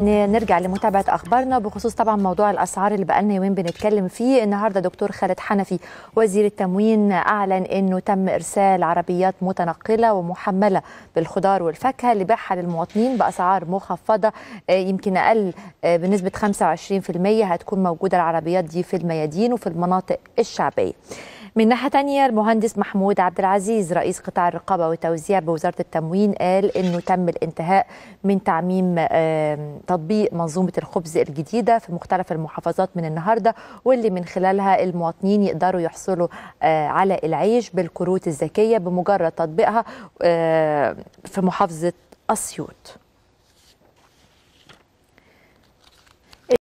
نرجع لمتابعة أخبارنا بخصوص طبعا موضوع الأسعار اللي بقالنا يومين بنتكلم فيه النهاردة دكتور خالد حنفي وزير التموين أعلن أنه تم إرسال عربيات متنقلة ومحملة بالخضار والفاكهة لبيعها للمواطنين بأسعار مخفضة آه، يمكن أقل آه، بنسبة 25% هتكون موجودة العربيات دي في الميادين وفي المناطق الشعبية من ناحيه ثانيه المهندس محمود عبد العزيز رئيس قطاع الرقابه والتوزيع بوزاره التموين قال انه تم الانتهاء من تعميم تطبيق منظومه الخبز الجديده في مختلف المحافظات من النهارده واللي من خلالها المواطنين يقدروا يحصلوا آه، على العيش بالكروت الذكيه بمجرد تطبيقها آه، في محافظه اسيوط